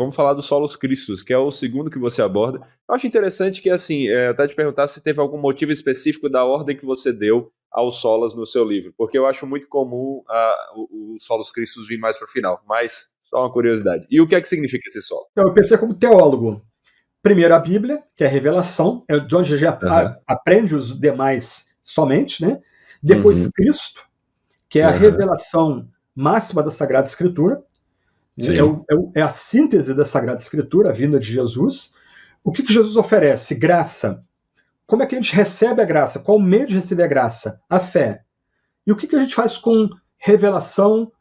Vamos falar do Solos Cristos, que é o segundo que você aborda. Eu acho interessante que, assim, é, até te perguntar se teve algum motivo específico da ordem que você deu aos solas no seu livro, porque eu acho muito comum a, ah, o, o Solos Cristos vir mais para o final, mas só uma curiosidade. E o que é que significa esse solo? Então, eu pensei como teólogo. Primeiro a Bíblia, que é a revelação, é de onde a gente uhum. aprende os demais somente, né? Depois uhum. Cristo, que é a uhum. revelação máxima da Sagrada Escritura. É, é, é, é, a síntese da Sagrada Escritura, a vinda de Jesus. O que, que Jesus oferece? Graça. Como é que a gente recebe a graça? Qual o meio de receber a graça? A fé. E o que, que a gente faz com revelação,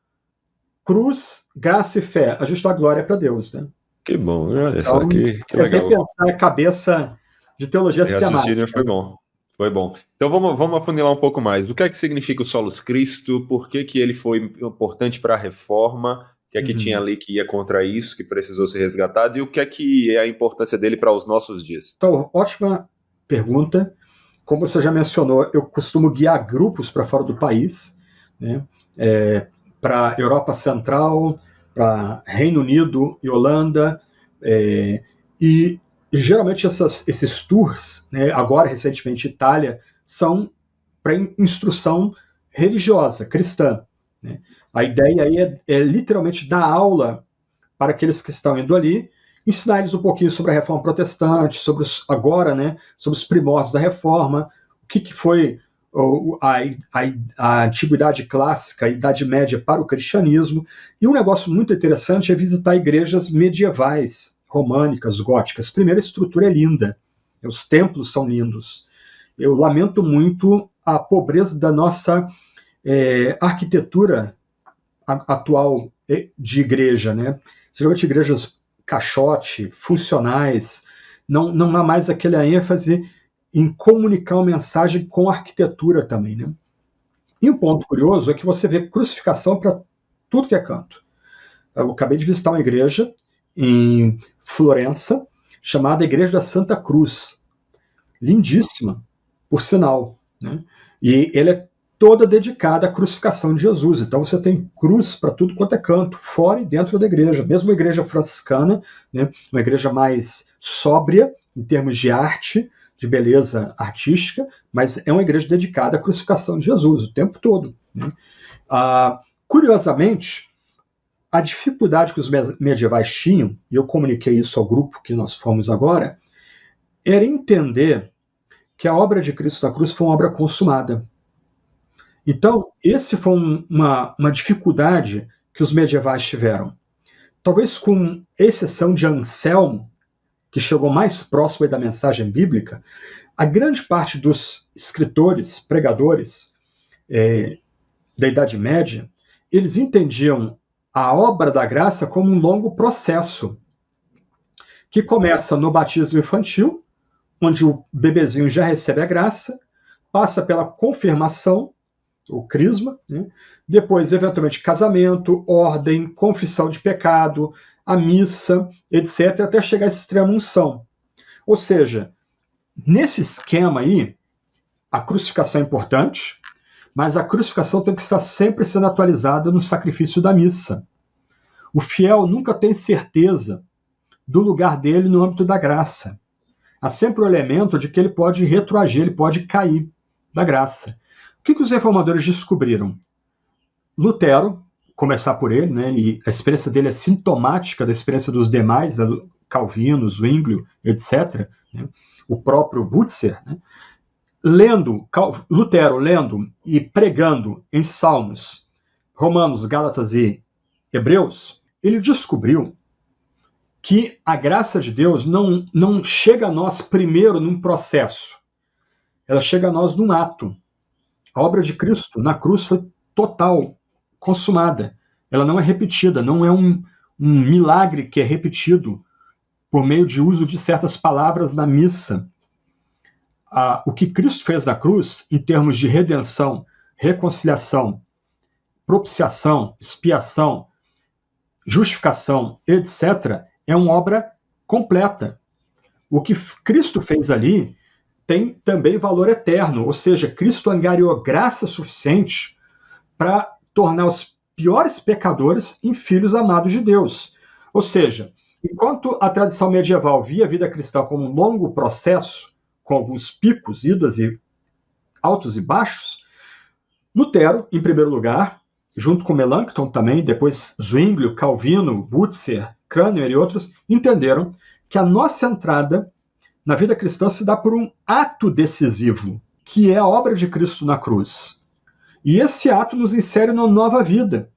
cruz, graça e fé? A gente dá glória para Deus, né? Que bom, né? olha só, então, que, que legal. pensar a é cabeça de teologia Esse sistemática. foi bom. Foi bom. Então vamos, vamos afunilar um pouco mais. O que é que significa o Solus Cristo? Por que, que ele foi importante para a reforma? O que é que uhum. tinha ali que ia contra isso, que precisou ser resgatado e o que é que é a importância dele para os nossos dias? Então, ótima pergunta. Como você já mencionou, eu costumo guiar grupos para fora do país, né? É, para Europa Central, para Reino Unido e Holanda, é, e geralmente essas, esses tours, né, agora recentemente Itália, são para instrução religiosa, cristã. Né? A ideia aí é, é literalmente dar aula para aqueles que estão indo ali, ensinar eles um pouquinho sobre a reforma protestante, sobre os, agora, né, sobre os primórdios da reforma, o que, que foi a, a, a, antiguidade clássica, a Idade Média para o cristianismo. E um negócio muito interessante é visitar igrejas medievais, românicas, góticas. Primeiro, a estrutura é linda, os templos são lindos. Eu lamento muito a pobreza da nossa é, arquitetura atual de igreja, né? Geralmente igrejas caixote, funcionais, não, não há mais aquela ênfase em comunicar uma mensagem com a arquitetura também, né? E um ponto curioso é que você vê crucificação para tudo que é canto. Eu acabei de visitar uma igreja em Florença, chamada Igreja da Santa Cruz. Lindíssima, por sinal. Né? E ela é toda dedicada à crucificação de Jesus. Então você tem cruz para tudo quanto é canto, fora e dentro da igreja. Mesmo a igreja franciscana, né, uma igreja mais sóbria em termos de arte, de beleza artística, mas é uma igreja dedicada à crucificação de Jesus o tempo todo. Né? Ah, curiosamente, a dificuldade que os medievais tinham, e eu comuniquei isso ao grupo que nós fomos agora, era entender que a obra de Cristo da Cruz foi uma obra consumada. Então, esse foi uma, uma dificuldade que os medievais tiveram. Talvez com exceção de Anselmo, que chegou mais próximo da mensagem bíblica, a grande parte dos escritores, pregadores é, da Idade Média, eles entendiam a obra da graça como um longo processo que começa no batismo infantil, onde o bebezinho já recebe a graça, passa pela confirmação, o crisma, né? depois, eventualmente, casamento, ordem, confissão de pecado, a missa, etc., até chegar a essa extrema unção. Ou seja, nesse esquema aí, a crucificação é importante, mas a crucificação tem que estar sempre sendo atualizada no sacrifício da missa. O fiel nunca tem certeza do lugar dele no âmbito da graça. Há sempre o elemento de que ele pode retroagir, ele pode cair da graça que, que os reformadores descobriram? Lutero, começar por ele, né, e a experiência dele é sintomática da experiência dos demais, da né, Calvino, Zwinglio, etc., né, o próprio Butzer, né, lendo, Lutero lendo e pregando em Salmos, Romanos, Gálatas e Hebreus, ele descobriu que a graça de Deus não, não chega a nós primeiro num processo, ela chega a nós num ato. A obra de Cristo na cruz foi total, consumada. Ela não é repetida, não é um, um milagre que é repetido por meio de uso de certas palavras na missa. Ah, o que Cristo fez na cruz, em termos de redenção, reconciliação, propiciação, expiação, justificação, etc., é uma obra completa. O que Cristo fez ali tem também valor eterno, ou seja, Cristo angariou graça suficiente para tornar os piores pecadores em filhos amados de Deus. Ou seja, enquanto a tradição medieval via a vida cristã como um longo processo, com alguns picos, idas e altos e baixos, Lutero, em primeiro lugar, junto com Melanchthon também, depois Zwinglio, Calvino, Butzer, Cranmer e outros, entenderam que a nossa entrada na vida cristã se dá por um ato decisivo, que é a obra de Cristo na cruz. E esse ato nos insere numa nova vida.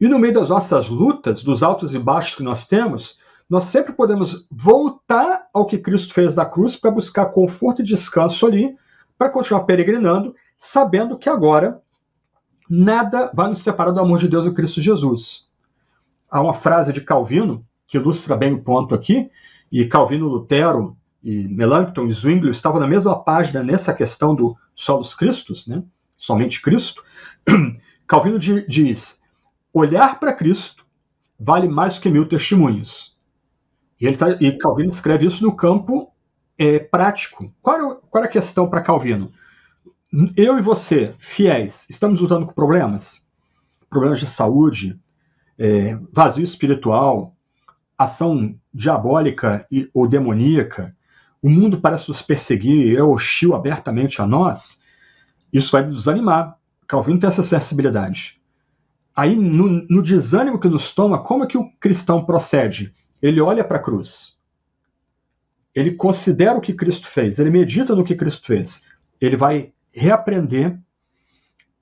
E no meio das nossas lutas, dos altos e baixos que nós temos, nós sempre podemos voltar ao que Cristo fez da cruz para buscar conforto e descanso ali, para continuar peregrinando, sabendo que agora nada vai nos separar do amor de Deus em Cristo Jesus. Há uma frase de Calvino que ilustra bem o ponto aqui, e Calvino Lutero e Melanchthon e Zwingli estavam na mesma página nessa questão do solus Christus, né? somente Cristo, Calvino diz: olhar para Cristo vale mais que mil testemunhos. E, ele tá, e Calvino escreve isso no campo é, prático. Qual era, qual era a questão para Calvino? Eu e você, fiéis, estamos lutando com problemas? Problemas de saúde, é, vazio espiritual, ação diabólica e, ou demoníaca, o mundo parece nos perseguir e é hostil abertamente a nós, isso vai nos animar. Calvino tem essa sensibilidade. Aí, no, no desânimo que nos toma, como é que o cristão procede? Ele olha para a cruz. Ele considera o que Cristo fez, ele medita no que Cristo fez. Ele vai reaprender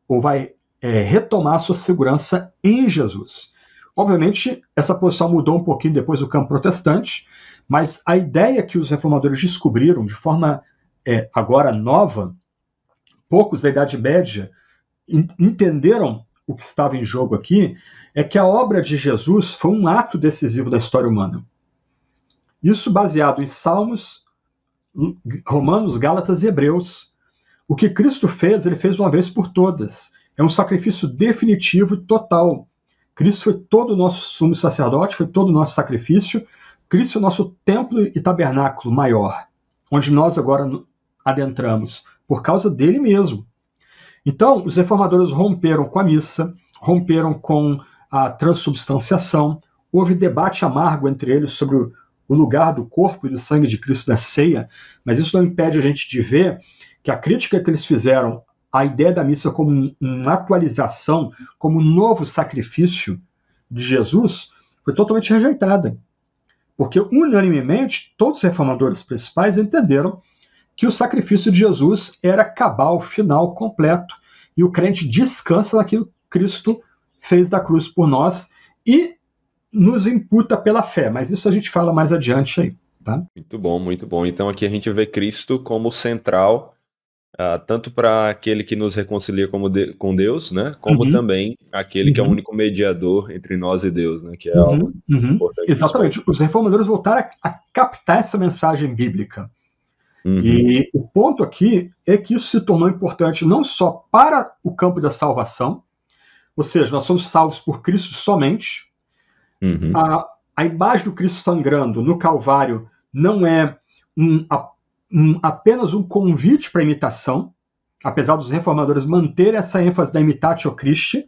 ou vai é, retomar a sua segurança em Jesus. Obviamente, essa posição mudou um pouquinho depois do campo protestante, mas a ideia que os reformadores descobriram de forma é, agora nova, poucos da Idade Média entenderam o que estava em jogo aqui, é que a obra de Jesus foi um ato decisivo da história humana. Isso baseado em Salmos, Romanos, Gálatas e Hebreus. O que Cristo fez, ele fez uma vez por todas. É um sacrifício definitivo e total. Cristo foi todo o nosso sumo sacerdote, foi todo o nosso sacrifício. Cristo é o nosso templo e tabernáculo maior, onde nós agora adentramos, por causa dele mesmo. Então, os reformadores romperam com a missa, romperam com a transubstanciação, houve debate amargo entre eles sobre o lugar do corpo e do sangue de Cristo na ceia, mas isso não impede a gente de ver que a crítica que eles fizeram a ideia da missa como uma atualização, como um novo sacrifício de Jesus, foi totalmente rejeitada. Porque, unanimemente, todos os reformadores principais entenderam que o sacrifício de Jesus era cabal, final, completo. E o crente descansa naquilo que Cristo fez da cruz por nós e nos imputa pela fé. Mas isso a gente fala mais adiante aí. Tá? Muito bom, muito bom. Então aqui a gente vê Cristo como central uh, tanto para aquele que nos reconcilia de com Deus, né? Como uhum. também aquele uhum. que é o uhum. único mediador entre nós e Deus, né? Que é uhum. algo uhum. importante. Exatamente. Os reformadores voltaram a, a captar essa mensagem bíblica. E o ponto aqui é que isso se tornou importante não só para o campo da salvação, ou seja, nós somos salvos por Cristo somente. Uhum. A, a imagem do Cristo sangrando no Calvário não é um, um, apenas um convite para imitação, apesar dos reformadores manterem essa ênfase da imitatio Christi,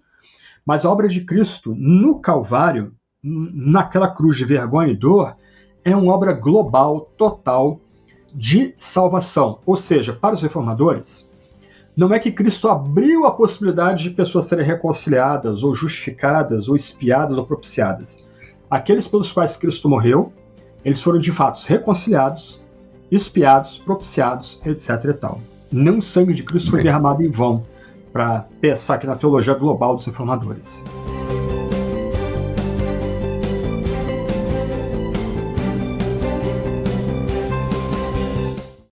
mas a obra de Cristo no Calvário, naquela cruz de vergonha e dor, é uma obra global, total, de salvação. Ou seja, para os reformadores, não é que Cristo abriu a possibilidade de pessoas serem reconciliadas, ou justificadas, ou espiadas, ou propiciadas. Aqueles pelos quais Cristo morreu, eles foram de fato reconciliados, espiados, propiciados, etc. E tal. Não o sangue de Cristo foi derramado em vão, para pensar aqui na teologia global dos reformadores.